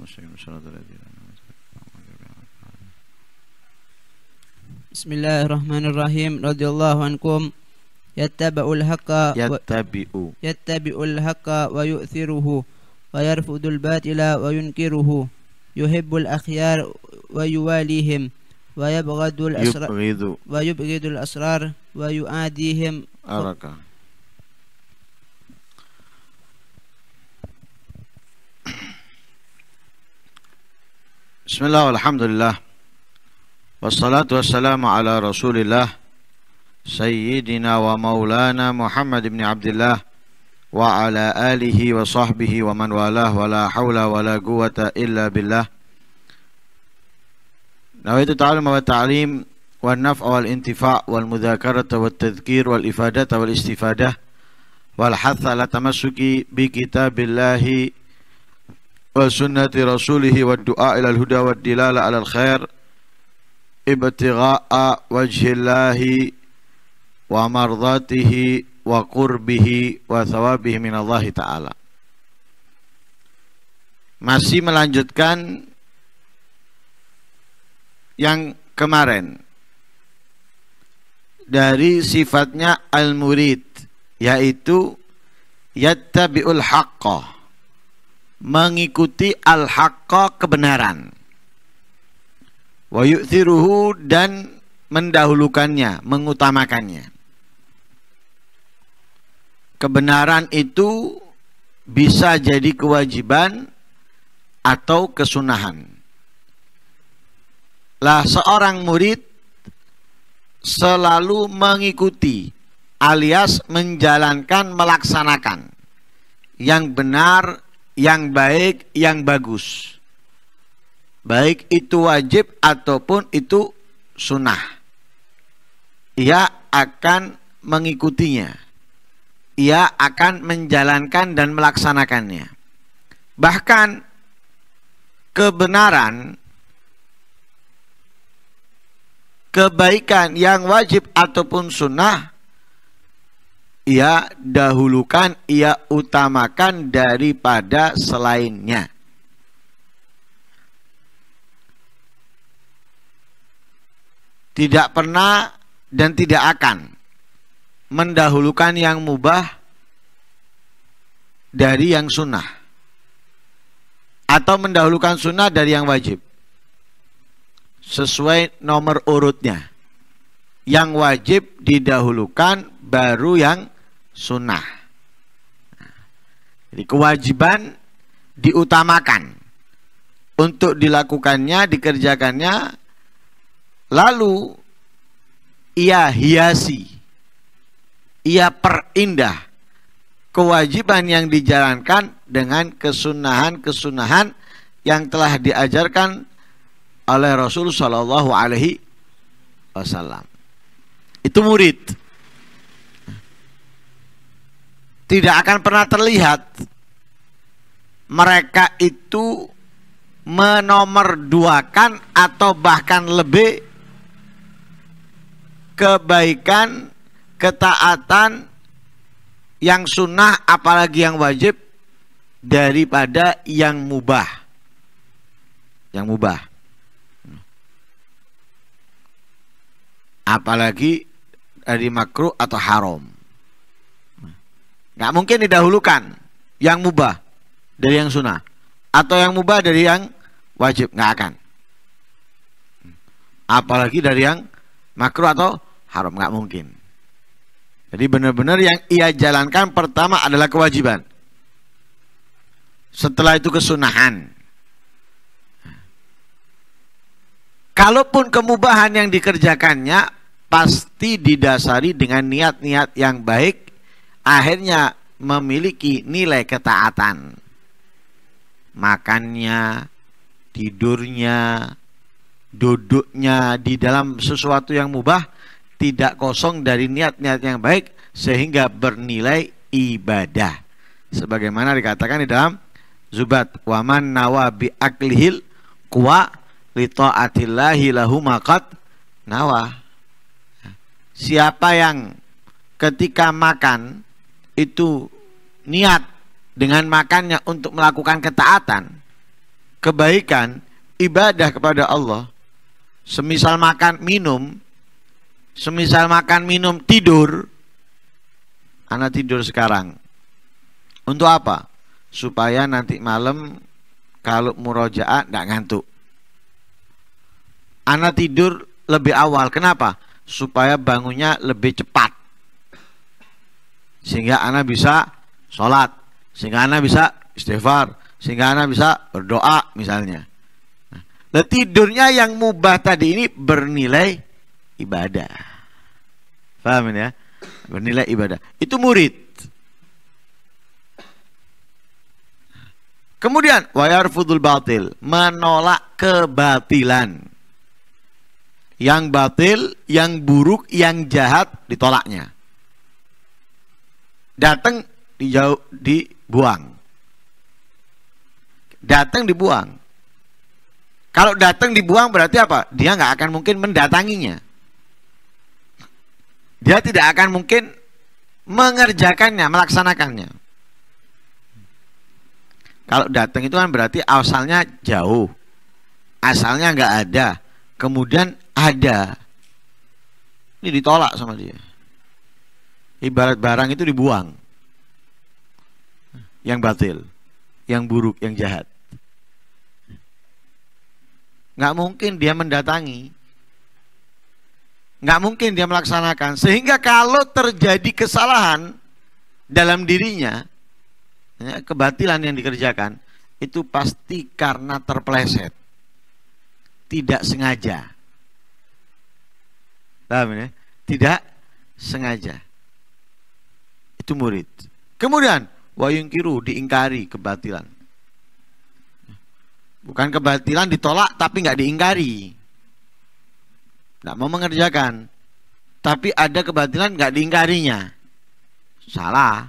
يعني، بسم الله الرحمن الرحيم رضي الله عنكم يتبع الحق يتبع يتبع الحق ويؤثره ويرفض الباطل وينكره يحب الأخيار ويواليهم ويبغض الأسرار ويبغض الأسرار ويؤاديهم Bismillah, alhamdulillah. Wassalatu wassalamu ala rasulillah. Sayyidina wa maulana Muhammad ibn Abdullah. Wa ala alihi wa sahbihi wa man walah wa la hawla wa la quwata illa billah. نويت التعلم والتعليم والنفع والانتفاع والمذاكرة والتذكير والإفادة والاستفادة والحث على التمسك bi kitabillahi. وسنة رسوله والدعاء إلى الهدى khair على الخير ابتغاء وجه الله ومرضاته وقربه وثوابه من الله تعالى masih melanjutkan yang kemarin dari sifatnya al-murid yaitu yattabi'ul haqqah mengikuti al-haqqa kebenaran wa yu'thiruhu dan mendahulukannya, mengutamakannya. Kebenaran itu bisa jadi kewajiban atau kesunahan. Lah seorang murid selalu mengikuti alias menjalankan melaksanakan yang benar yang baik, yang bagus. Baik itu wajib ataupun itu sunnah. Ia akan mengikutinya. Ia akan menjalankan dan melaksanakannya. Bahkan kebenaran kebaikan yang wajib ataupun sunnah ia dahulukan, ia utamakan daripada selainnya. Tidak pernah dan tidak akan mendahulukan yang mubah dari yang sunnah atau mendahulukan sunnah dari yang wajib sesuai nomor urutnya yang wajib didahulukan baru yang sunnah. Jadi kewajiban diutamakan untuk dilakukannya, dikerjakannya, lalu ia hiasi, ia perindah kewajiban yang dijalankan dengan kesunahan-kesunahan yang telah diajarkan oleh Rasul Shallallahu Alaihi Wasallam. Itu murid tidak akan pernah terlihat mereka itu menomorduakan atau bahkan lebih kebaikan, ketaatan yang sunnah apalagi yang wajib daripada yang mubah. Yang mubah. Apalagi dari makruh atau haram. Nggak mungkin didahulukan yang mubah dari yang sunnah atau yang mubah dari yang wajib nggak akan. Apalagi dari yang makruh atau haram nggak mungkin. Jadi benar-benar yang ia jalankan pertama adalah kewajiban. Setelah itu kesunahan. Kalaupun kemubahan yang dikerjakannya pasti didasari dengan niat-niat yang baik akhirnya memiliki nilai ketaatan. Makannya, tidurnya, duduknya di dalam sesuatu yang mubah tidak kosong dari niat-niat yang baik sehingga bernilai ibadah. Sebagaimana dikatakan di dalam Zubat waman nawa bi aklihil kuwa litoatillahi taatillahi lahu makat nawa. Siapa yang ketika makan itu niat dengan makannya untuk melakukan ketaatan, kebaikan, ibadah kepada Allah, semisal makan minum, semisal makan minum tidur, anak tidur sekarang. Untuk apa? Supaya nanti malam kalau murojaah tidak ngantuk. Anak tidur lebih awal. Kenapa? Supaya bangunnya lebih cepat sehingga anak bisa sholat sehingga anak bisa istighfar sehingga anak bisa berdoa misalnya nah, tidurnya yang mubah tadi ini bernilai ibadah paham ya bernilai ibadah itu murid kemudian wayar fudul batil menolak kebatilan yang batil, yang buruk, yang jahat ditolaknya datang dijauh dibuang datang dibuang kalau datang dibuang berarti apa dia nggak akan mungkin mendatanginya dia tidak akan mungkin mengerjakannya melaksanakannya kalau datang itu kan berarti asalnya jauh asalnya nggak ada kemudian ada ini ditolak sama dia ibarat barang itu dibuang yang batil yang buruk yang jahat nggak mungkin dia mendatangi nggak mungkin dia melaksanakan sehingga kalau terjadi kesalahan dalam dirinya ya, kebatilan yang dikerjakan itu pasti karena terpleset tidak sengaja paham ya tidak sengaja itu murid. Kemudian wayung kiru diingkari kebatilan. Bukan kebatilan ditolak tapi nggak diingkari. Nggak mau mengerjakan. Tapi ada kebatilan nggak diingkarinya. Salah.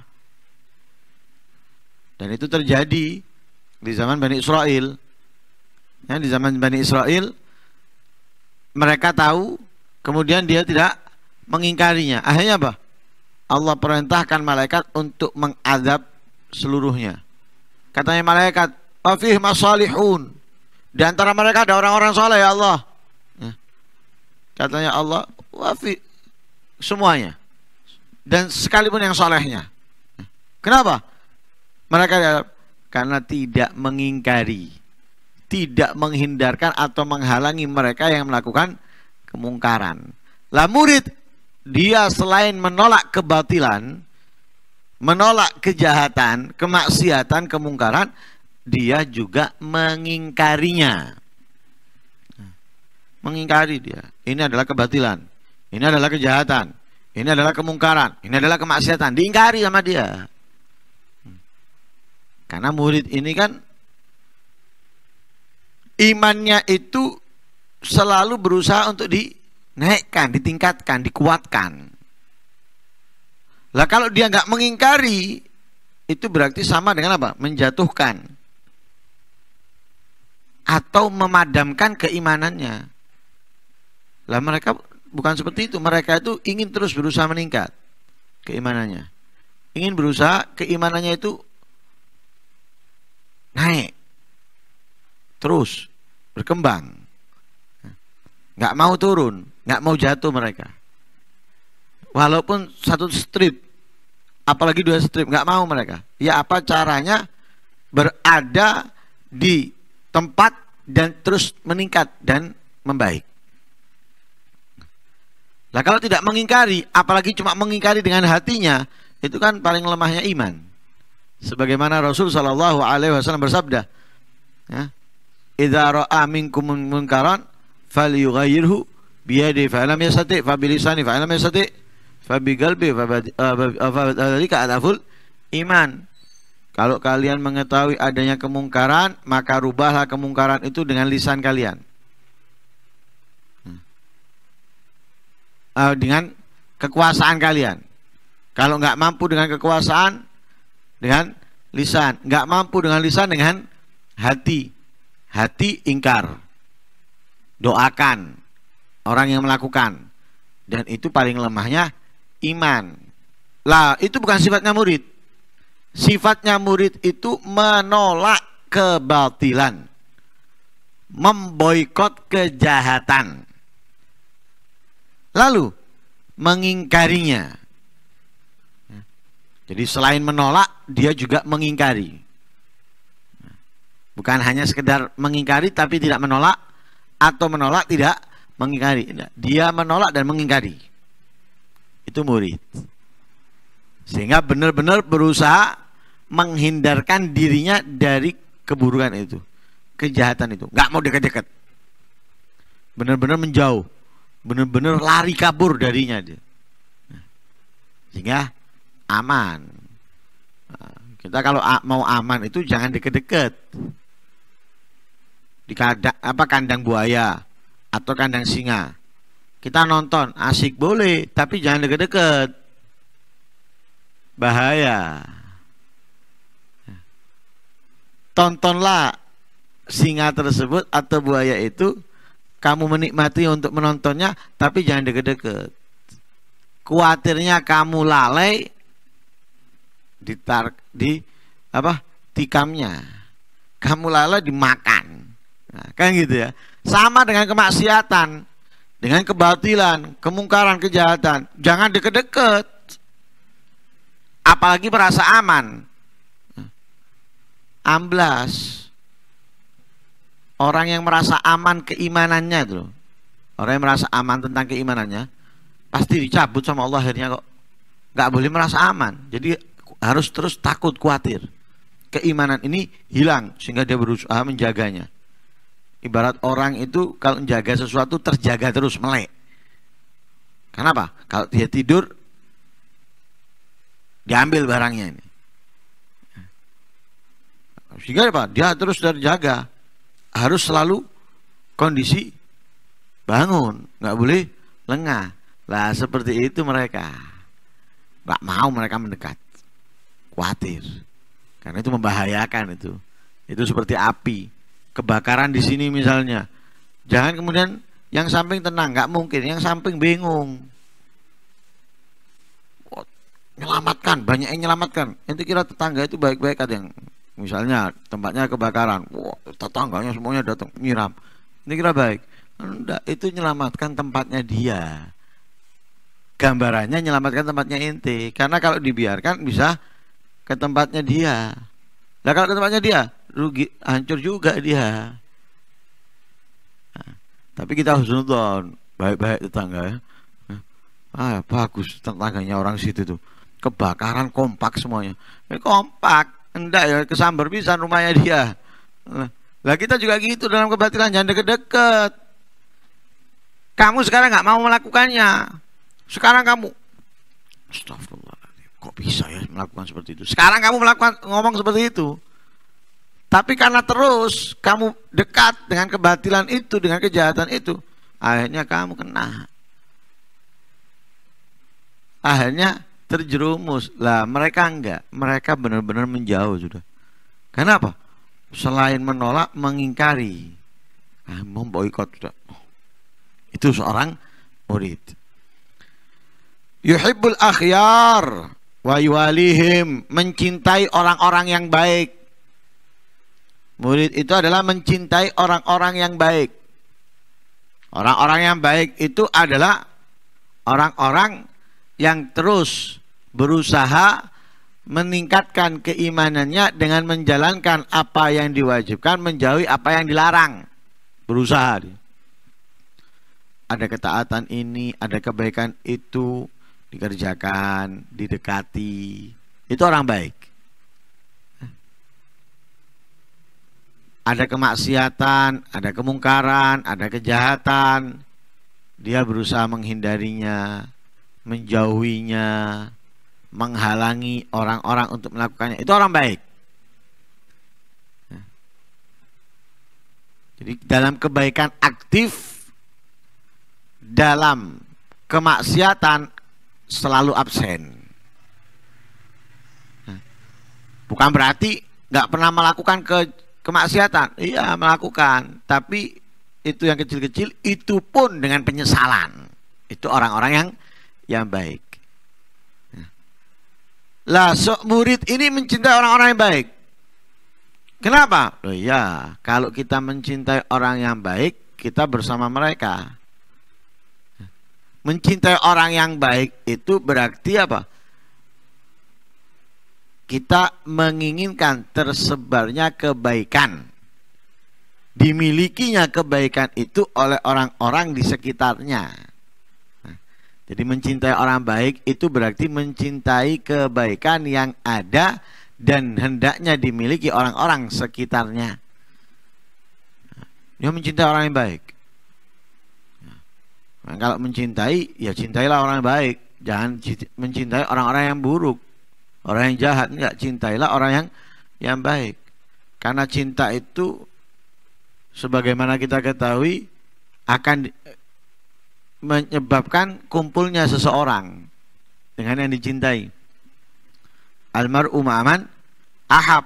Dan itu terjadi di zaman Bani Israel. Ya, di zaman Bani Israel mereka tahu kemudian dia tidak mengingkarinya. Akhirnya apa? Allah perintahkan malaikat untuk mengadab seluruhnya. Katanya malaikat, "Afih masalihun." Di antara mereka ada orang-orang soleh ya Allah. Ya. Katanya Allah, "Wafi semuanya." Dan sekalipun yang solehnya. Ya. Kenapa? Mereka diadab karena tidak mengingkari, tidak menghindarkan atau menghalangi mereka yang melakukan kemungkaran. Lah murid dia selain menolak kebatilan, menolak kejahatan, kemaksiatan, kemungkaran, dia juga mengingkarinya. Mengingkari dia. Ini adalah kebatilan. Ini adalah kejahatan. Ini adalah kemungkaran. Ini adalah kemaksiatan. Diingkari sama dia. Karena murid ini kan imannya itu selalu berusaha untuk di naikkan, ditingkatkan, dikuatkan. Lah kalau dia nggak mengingkari, itu berarti sama dengan apa? Menjatuhkan atau memadamkan keimanannya. Lah mereka bukan seperti itu, mereka itu ingin terus berusaha meningkat keimanannya. Ingin berusaha keimanannya itu naik. Terus berkembang. Nggak mau turun nggak mau jatuh mereka walaupun satu strip apalagi dua strip nggak mau mereka ya apa caranya berada di tempat dan terus meningkat dan membaik lah kalau tidak mengingkari apalagi cuma mengingkari dengan hatinya itu kan paling lemahnya iman sebagaimana Rasul Shallallahu Alaihi Wasallam bersabda ya, amin ra'a minkum munkaran falyughayyirhu biyadi fa'alam yasati fa'bilisani fa'alam yasati fa'bigalbi fa'adzalika adaful iman kalau kalian mengetahui adanya kemungkaran maka rubahlah kemungkaran itu dengan lisan kalian uh, dengan kekuasaan kalian kalau nggak mampu dengan kekuasaan dengan lisan nggak mampu dengan lisan dengan hati hati ingkar doakan orang yang melakukan dan itu paling lemahnya iman lah itu bukan sifatnya murid sifatnya murid itu menolak kebatilan memboikot kejahatan lalu mengingkarinya jadi selain menolak dia juga mengingkari bukan hanya sekedar mengingkari tapi tidak menolak atau menolak tidak mengingkari. Nah, dia menolak dan mengingkari. Itu murid. Sehingga benar-benar berusaha menghindarkan dirinya dari keburukan itu, kejahatan itu. Gak mau dekat-dekat. Benar-benar menjauh. Benar-benar lari kabur darinya dia. Sehingga aman. Nah, kita kalau mau aman itu jangan deket-deket. Di kandang, apa kandang buaya, atau kandang singa. Kita nonton asik boleh, tapi jangan deket-deket. Bahaya. Tontonlah singa tersebut atau buaya itu kamu menikmati untuk menontonnya tapi jangan deket-deket kuatirnya kamu lalai tar di apa tikamnya kamu lalai dimakan Nah, kan gitu ya. Sama dengan kemaksiatan, dengan kebatilan, kemungkaran, kejahatan. Jangan deket-deket. Apalagi merasa aman. Amblas. Orang yang merasa aman keimanannya itu loh. Orang yang merasa aman tentang keimanannya pasti dicabut sama Allah akhirnya kok. Gak boleh merasa aman. Jadi harus terus takut, khawatir. Keimanan ini hilang sehingga dia berusaha menjaganya ibarat orang itu kalau menjaga sesuatu terjaga terus melek kenapa kalau dia tidur diambil barangnya ini sehingga apa dia terus terjaga harus selalu kondisi bangun nggak boleh lengah lah seperti itu mereka nggak mau mereka mendekat khawatir karena itu membahayakan itu itu seperti api kebakaran di sini misalnya. Jangan kemudian yang samping tenang, nggak mungkin. Yang samping bingung. nyelamatkan, banyak yang nyelamatkan. itu kira tetangga itu baik-baik ada yang misalnya tempatnya kebakaran, wah tetangganya semuanya datang nyiram. Ini kira baik. Enggak, itu nyelamatkan tempatnya dia. Gambarannya nyelamatkan tempatnya inti, Karena kalau dibiarkan bisa ke tempatnya dia. Nah kalau ke tempatnya dia, rugi hancur juga dia nah, tapi kita harus nonton baik-baik tetangga ya nah, ah bagus tetangganya orang situ tuh kebakaran kompak semuanya eh, kompak enggak ya kesambar bisa rumahnya dia nah, lah kita juga gitu dalam kebatilan jangan deket-deket kamu sekarang nggak mau melakukannya sekarang kamu Astagfirullah kok bisa ya melakukan seperti itu sekarang kamu melakukan ngomong seperti itu tapi karena terus kamu dekat dengan kebatilan itu, dengan kejahatan itu, akhirnya kamu kena. Akhirnya terjerumus. Lah mereka enggak, mereka benar-benar menjauh sudah. Kenapa? Selain menolak, mengingkari. Ah, memboikot sudah. Itu seorang murid. Yuhibbul akhyar wa yualihim. mencintai orang-orang yang baik Murid itu adalah mencintai orang-orang yang baik. Orang-orang yang baik itu adalah orang-orang yang terus berusaha meningkatkan keimanannya dengan menjalankan apa yang diwajibkan, menjauhi apa yang dilarang. Berusaha. Ada ketaatan ini, ada kebaikan itu, dikerjakan, didekati. Itu orang baik. ada kemaksiatan, ada kemungkaran, ada kejahatan. Dia berusaha menghindarinya, menjauhinya, menghalangi orang-orang untuk melakukannya. Itu orang baik. Jadi dalam kebaikan aktif dalam kemaksiatan selalu absen. Bukan berarti nggak pernah melakukan ke kemaksiatan iya melakukan tapi itu yang kecil-kecil itu pun dengan penyesalan itu orang-orang yang yang baik ya. lah sok murid ini mencintai orang-orang yang baik kenapa oh iya kalau kita mencintai orang yang baik kita bersama mereka mencintai orang yang baik itu berarti apa kita menginginkan tersebarnya kebaikan. Dimilikinya kebaikan itu oleh orang-orang di sekitarnya. Nah, jadi mencintai orang baik itu berarti mencintai kebaikan yang ada dan hendaknya dimiliki orang-orang sekitarnya. Nah, dia mencintai orang yang baik. Nah, kalau mencintai, ya cintailah orang yang baik. Jangan mencintai orang-orang yang buruk. Orang yang jahat enggak cintailah orang yang yang baik. Karena cinta itu sebagaimana kita ketahui akan menyebabkan kumpulnya seseorang dengan yang dicintai. Almar'u ma'aman ahab.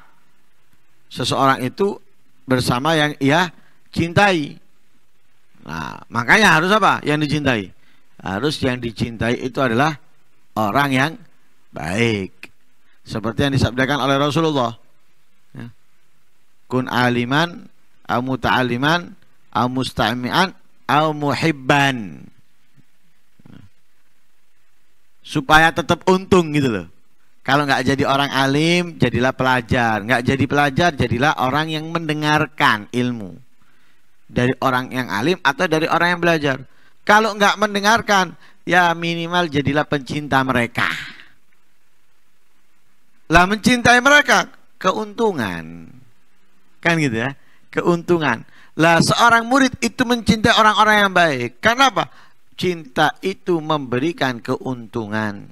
Seseorang itu bersama yang ia cintai. Nah, makanya harus apa? Yang dicintai. Harus yang dicintai itu adalah orang yang baik. Seperti yang disabdakan oleh Rasulullah. Ya. Kun aliman, amu ta'aliman, amu sta'mi'an, au muhibban. Ya. Supaya tetap untung gitu loh. Kalau nggak jadi orang alim, jadilah pelajar. Nggak jadi pelajar, jadilah orang yang mendengarkan ilmu dari orang yang alim atau dari orang yang belajar. Kalau nggak mendengarkan, ya minimal jadilah pencinta mereka. Lah mencintai mereka keuntungan. Kan gitu ya. Keuntungan. Lah seorang murid itu mencintai orang-orang yang baik. Karena apa? Cinta itu memberikan keuntungan.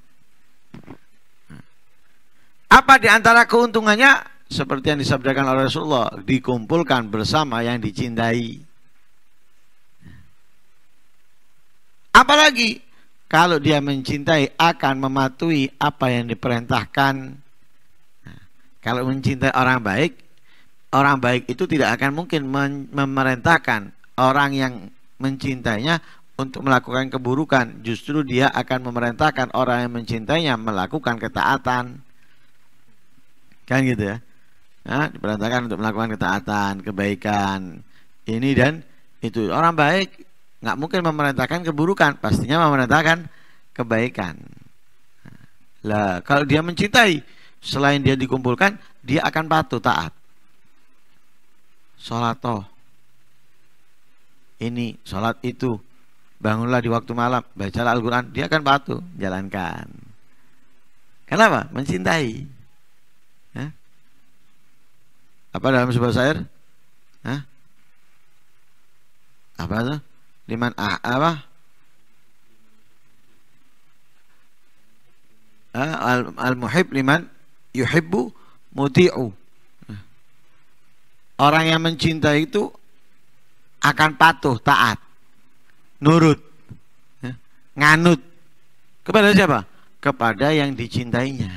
Apa di antara keuntungannya? Seperti yang disabdakan oleh Rasulullah, dikumpulkan bersama yang dicintai. Apalagi kalau dia mencintai akan mematuhi apa yang diperintahkan kalau mencintai orang baik, orang baik itu tidak akan mungkin memerintahkan orang yang mencintainya untuk melakukan keburukan. Justru dia akan memerintahkan orang yang mencintainya melakukan ketaatan. Kan gitu ya. Nah, diperintahkan untuk melakukan ketaatan, kebaikan, ini dan itu. Orang baik nggak mungkin memerintahkan keburukan, pastinya memerintahkan kebaikan. Lah, kalau dia mencintai, selain dia dikumpulkan dia akan patuh taat sholat toh ini sholat itu bangunlah di waktu malam bacalah Al-Quran dia akan patuh jalankan kenapa mencintai Hah? apa dalam sebuah syair apa itu? liman ah, apa al, al muhib liman yuhibbu muti'u. Orang yang mencintai itu akan patuh, taat, nurut, nganut. Kepada siapa? Kepada yang dicintainya.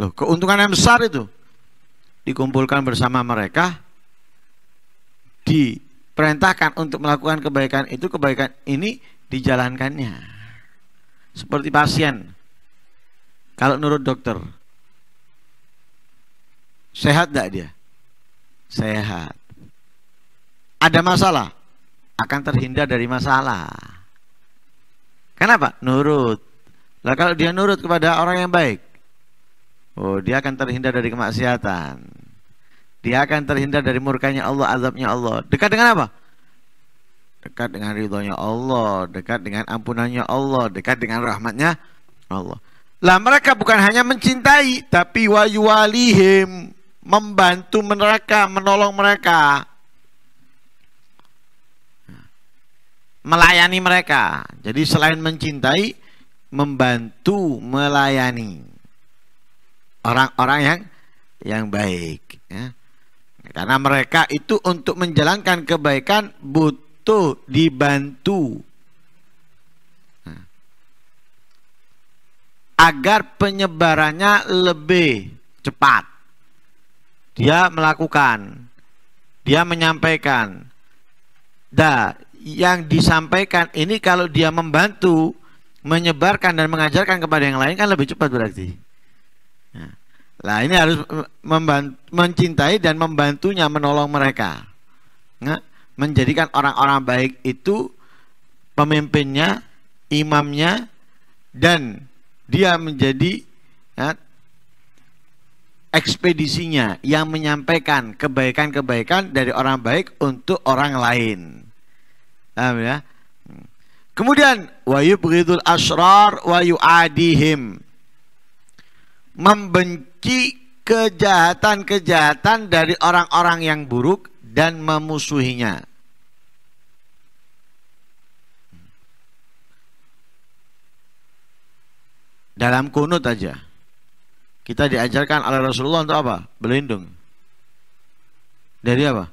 Loh, keuntungan yang besar itu dikumpulkan bersama mereka diperintahkan untuk melakukan kebaikan itu kebaikan ini dijalankannya seperti pasien kalau nurut dokter Sehat tidak dia? Sehat. Ada masalah? Akan terhindar dari masalah. Kenapa? Nurut. Lah kalau dia nurut kepada orang yang baik, oh dia akan terhindar dari kemaksiatan. Dia akan terhindar dari murkanya Allah, azabnya Allah. Dekat dengan apa? Dekat dengan ridhonya Allah, dekat dengan ampunannya Allah, dekat dengan rahmatnya Allah. Lah mereka bukan hanya mencintai, tapi wayu walihim membantu mereka, menolong mereka, melayani mereka. Jadi selain mencintai, membantu melayani orang-orang yang yang baik. Ya. Karena mereka itu untuk menjalankan kebaikan butuh dibantu. Agar penyebarannya lebih cepat dia melakukan, dia menyampaikan. Nah, yang disampaikan ini kalau dia membantu menyebarkan dan mengajarkan kepada yang lain kan lebih cepat berarti. Nah, ini harus membantu, mencintai dan membantunya menolong mereka. Nah, menjadikan orang-orang baik itu pemimpinnya, imamnya dan dia menjadi ekspedisinya yang menyampaikan kebaikan-kebaikan dari orang baik untuk orang lain. Paham ya? Kemudian wa yubghidul asrar wa yu'adihim. Membenci kejahatan-kejahatan dari orang-orang yang buruk dan memusuhinya. Dalam kunut aja. Kita diajarkan oleh Rasulullah untuk apa? Berlindung. Dari apa?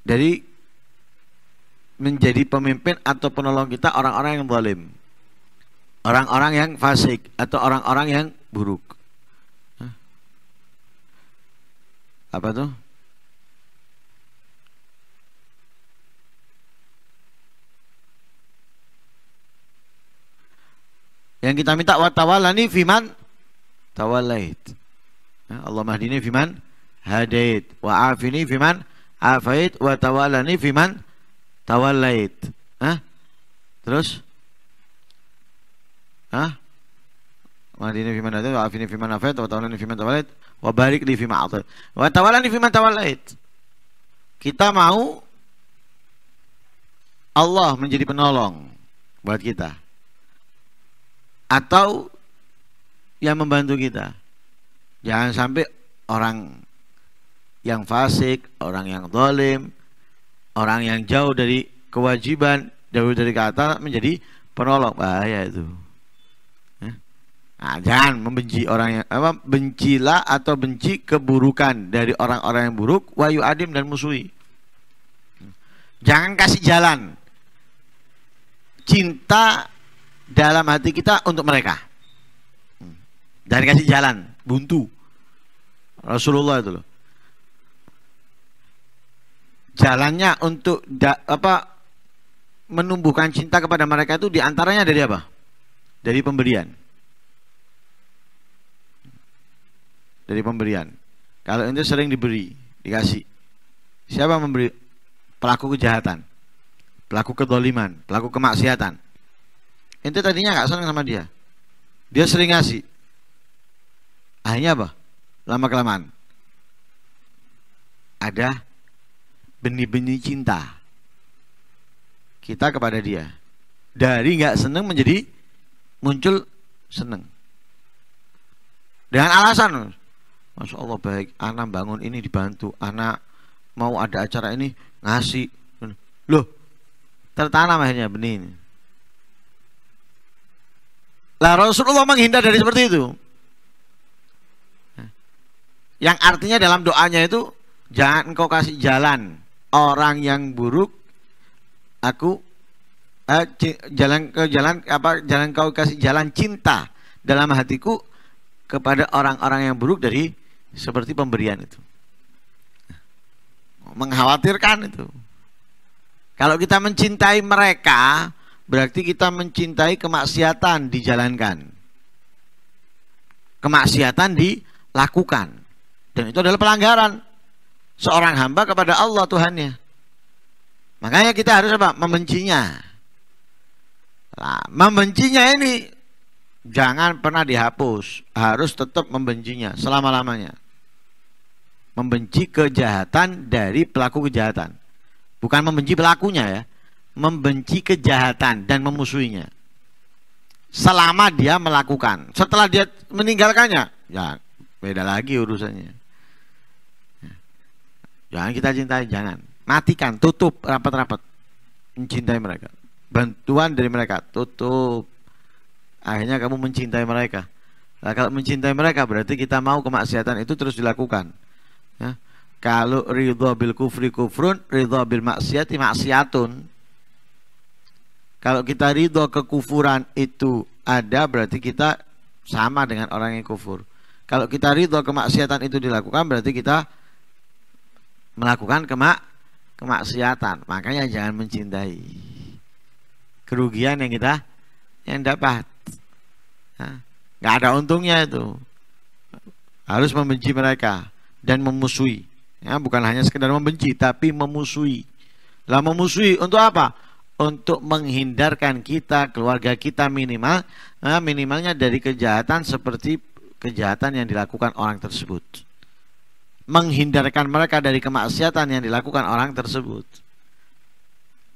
Dari menjadi pemimpin atau penolong kita orang-orang yang zalim. Orang-orang yang fasik atau orang-orang yang buruk. Apa tuh? Yang kita minta watawalani fiman tawallait. Ya, Allah mahdini fiman hadait wa afini fiman afait wa tawallani fiman tawallait. Hah? Terus? Hah? Mahdini fiman hadait wa afini fiman afait wa tawallani fiman tawallait wa barik li fiman atait wa tawallani fiman tawallait. Kita mau Allah menjadi penolong buat kita atau yang membantu kita. Jangan sampai orang yang fasik, orang yang dolim, orang yang jauh dari kewajiban, jauh dari kata menjadi penolong bahaya itu. Ya. Nah, jangan membenci orang yang apa bencilah atau benci keburukan dari orang-orang yang buruk wayu adim dan musuhi jangan kasih jalan cinta dalam hati kita untuk mereka dan kasih jalan buntu Rasulullah itu loh jalannya untuk da, apa menumbuhkan cinta kepada mereka itu diantaranya dari apa dari pemberian dari pemberian kalau itu sering diberi dikasih siapa memberi pelaku kejahatan pelaku kedoliman pelaku kemaksiatan itu tadinya nggak senang sama dia dia sering ngasih Akhirnya apa? Lama kelamaan ada benih-benih cinta kita kepada dia. Dari nggak seneng menjadi muncul seneng. Dengan alasan, masya Allah baik, anak bangun ini dibantu, anak mau ada acara ini ngasih, loh tertanam akhirnya benih ini. Lah Rasulullah menghindar dari seperti itu. Yang artinya dalam doanya itu jangan engkau kasih jalan orang yang buruk aku eh, jalan ke jalan apa jalan kau kasih jalan cinta dalam hatiku kepada orang-orang yang buruk dari seperti pemberian itu. Mengkhawatirkan itu. Kalau kita mencintai mereka, berarti kita mencintai kemaksiatan dijalankan. Kemaksiatan dilakukan. Dan itu adalah pelanggaran seorang hamba kepada Allah Tuhannya. Makanya kita harus apa? Membencinya. Nah, membencinya ini jangan pernah dihapus, harus tetap membencinya selama-lamanya. Membenci kejahatan dari pelaku kejahatan. Bukan membenci pelakunya ya, membenci kejahatan dan memusuhinya. Selama dia melakukan, setelah dia meninggalkannya, ya beda lagi urusannya. Jangan kita cintai, jangan. Matikan, tutup rapat-rapat. Mencintai mereka. Bantuan dari mereka, tutup. Akhirnya kamu mencintai mereka. Nah, kalau mencintai mereka berarti kita mau kemaksiatan itu terus dilakukan. Ya. Kalau ridho bil kufri kufrun, ridho bil maksiati maksiatun. Kalau kita ridho kekufuran itu ada berarti kita sama dengan orang yang kufur. Kalau kita ridho kemaksiatan itu dilakukan berarti kita melakukan kemak kemaksiatan. Makanya jangan mencintai kerugian yang kita yang dapat. Nah, nggak ada untungnya itu. Harus membenci mereka dan memusuhi. Ya, bukan hanya sekedar membenci tapi memusuhi. Lah memusuhi untuk apa? Untuk menghindarkan kita, keluarga kita minimal, nah minimalnya dari kejahatan seperti kejahatan yang dilakukan orang tersebut menghindarkan mereka dari kemaksiatan yang dilakukan orang tersebut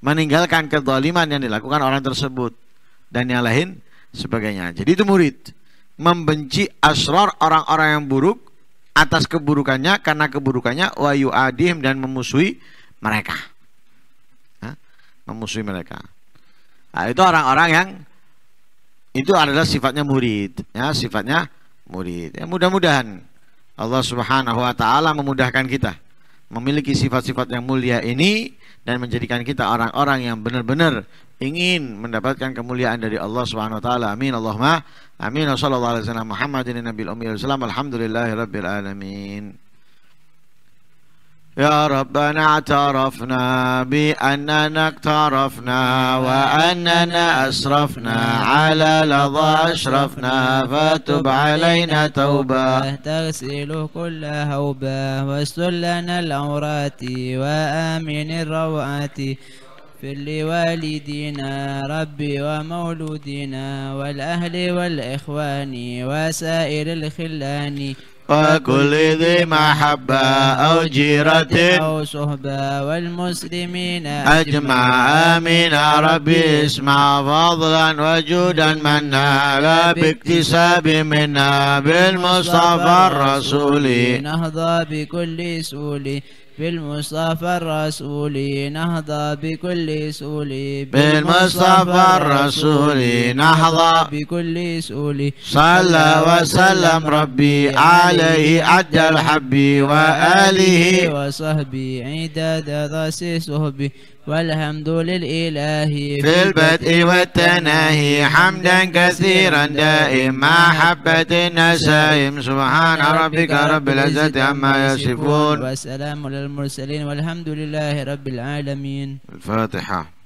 meninggalkan kedoliman yang dilakukan orang tersebut dan yang lain sebagainya jadi itu murid membenci asror orang-orang yang buruk atas keburukannya karena keburukannya wa yu'adihim dan memusuhi mereka memusuhi mereka nah, itu orang-orang yang itu adalah sifatnya murid ya sifatnya murid ya mudah-mudahan Allah Subhanahu wa taala memudahkan kita memiliki sifat-sifat yang mulia ini dan menjadikan kita orang-orang yang benar-benar ingin mendapatkan kemuliaan dari Allah Subhanahu wa taala. Amin Allahumma. Amin. Sallallahu alaihi wasallam Muhammadin nabiyil ummi. Alhamdulillahirabbil alamin. يا ربنا اعترفنا بأننا اقترفنا وأننا أسرفنا على لظى أشرفنا فتب علينا توبة تغسل كل هوبة واستر لنا العورات وآمن الروعات اغفر لوالدينا ربي ومولودنا والأهل والإخوان وسائر الخلان وكل ذي محبة أو جيرة أو صحبة والمسلمين أجمع آمين ربي اسمع فضلا وجودا منا لا باكتساب منا بالمصطفى الرسول نهضى بكل سولي بالمصطفى الرسول نهضى بكل سولي بالمصطفى الرسول نهضى بكل سولي صلى وسلم ربي عليه عد الحبي وآله وصحبي عدد ذا صحبي والحمد للإله في البدء والتناهي حمدا كثيرا دائما حبة النسائم سبحان ربك رب العزة عما يصفون وسلام للمرسلين والحمد لله رب العالمين الفاتحة